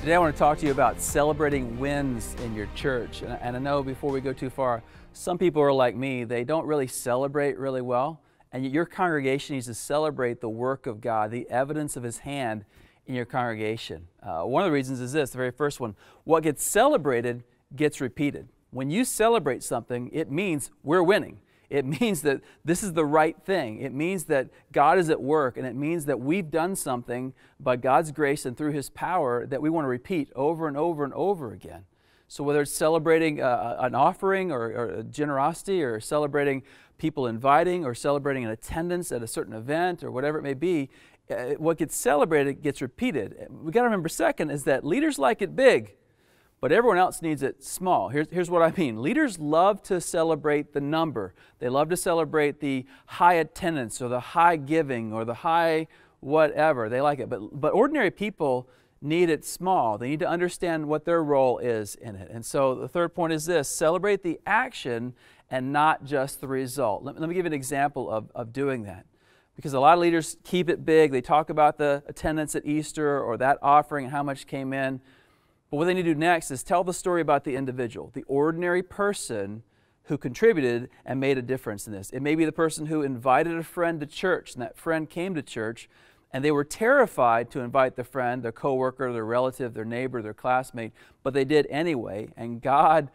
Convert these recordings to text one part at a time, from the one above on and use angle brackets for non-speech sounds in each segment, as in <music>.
Today I want to talk to you about celebrating wins in your church. And I know before we go too far, some people are like me, they don't really celebrate really well. And your congregation needs to celebrate the work of God, the evidence of His hand in your congregation. Uh, one of the reasons is this the very first one what gets celebrated gets repeated. When you celebrate something, it means we're winning. It means that this is the right thing. It means that God is at work, and it means that we've done something by God's grace and through His power that we want to repeat over and over and over again. So, whether it's celebrating uh, uh an offering or, or generosity, or celebrating people inviting, or celebrating an attendance at a certain event, or whatever it may be, uh, what gets celebrated gets repeated. We got to remember, second, is that leaders like it big but everyone else needs it small. Here's, here's what I mean leaders love to celebrate the number, they love to celebrate the high attendance or the high giving or the high whatever. They like it. But, but ordinary people need it small, they need to understand what their role is in it. And so the third point is this celebrate the action and not just the result. Let, let me give you an example of, of doing that because a lot of leaders keep it big. They talk about the attendance at Easter or that offering and how much came in. But what they need to do next is tell the story about the individual, the ordinary person who contributed and made a difference in this. It may be the person who invited a friend to church, and that friend came to church, and they were terrified to invite the friend, their coworker, their relative, their neighbor, their classmate, but they did anyway, and God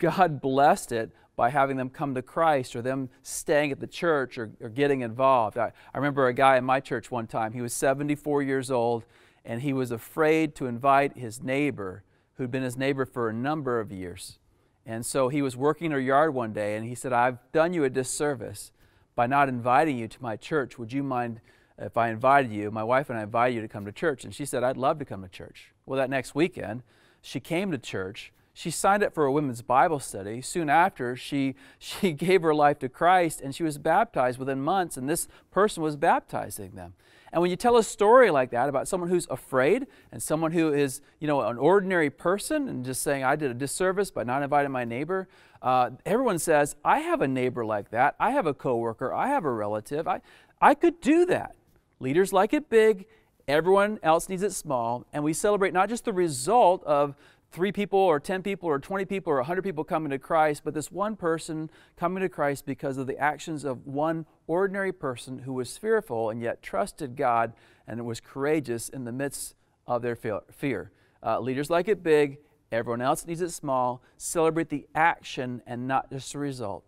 God blessed it by having them come to Christ or them staying at the church or, or getting involved. I, I remember a guy in my church one time, he was 74 years old and he was afraid to invite his neighbor, who'd been his neighbor for a number of years. And so he was working in her yard one day, and he said, I've done you a disservice by not inviting you to my church. Would you mind if I invited you? My wife and I invited you to come to church. And she said, I'd love to come to church. Well, that next weekend, she came to church, she signed up for a women's Bible study. Soon after, she, <laughs> she gave her life to Christ and she was baptized within months, and this person was baptizing them. And when you tell a story like that about someone who's afraid and someone who is, you know, an ordinary person and just saying, I did a disservice by not inviting my neighbor, uh, everyone says, I have a neighbor like that. I have a coworker. I have a relative. I, I could do that. Leaders like it big. Everyone else needs it small. And we celebrate not just the result of three people or 10 people or 20 people or 100 people coming to Christ, but this one person coming to Christ because of the actions of one ordinary person who was fearful and yet trusted God and was courageous in the midst of their fear. Uh, leaders like it big, everyone else needs it small. Celebrate the action and not just the result.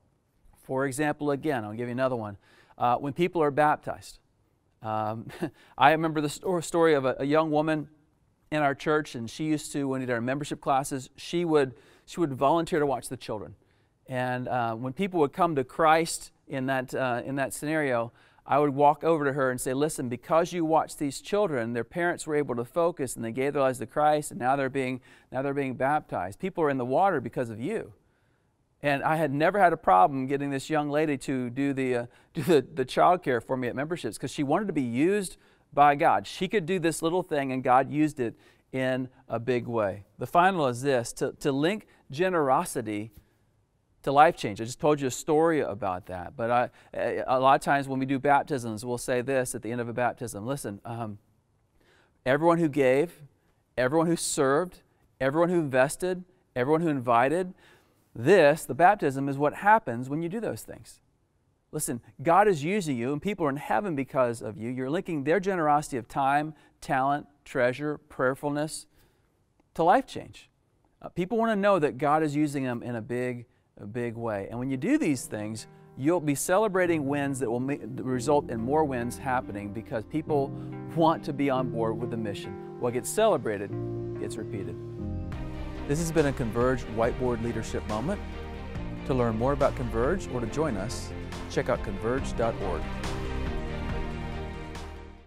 For example, again, I'll give you another one. Uh, when people are baptized, um, <laughs> I remember the story of a, a young woman in our church, and she used to, when we did our membership classes, she would, she would volunteer to watch the children. And uh, when people would come to Christ in that, uh, in that scenario, I would walk over to her and say, Listen, because you watched these children, their parents were able to focus and they gave their lives to Christ, and now they're being, now they're being baptized. People are in the water because of you. And I had never had a problem getting this young lady to do the, uh, do the, the child care for me at memberships because she wanted to be used by God. She could do this little thing, and God used it in a big way. The final is this to, to link generosity to life change. I just told you a story about that, but I, a lot of times when we do baptisms, we'll say this at the end of a baptism listen, um, everyone who gave, everyone who served, everyone who invested, everyone who invited, this, the baptism, is what happens when you do those things. Listen, God is using you, and people are in heaven because of you. You're linking their generosity of time, talent, treasure, prayerfulness to life change. Uh, people want to know that God is using them in a big, a big way. And when you do these things, you'll be celebrating wins that will result in more wins happening because people want to be on board with the mission. What gets celebrated gets repeated. This has been a Converge Whiteboard Leadership Moment. To learn more about Converge or to join us, check out converge.org.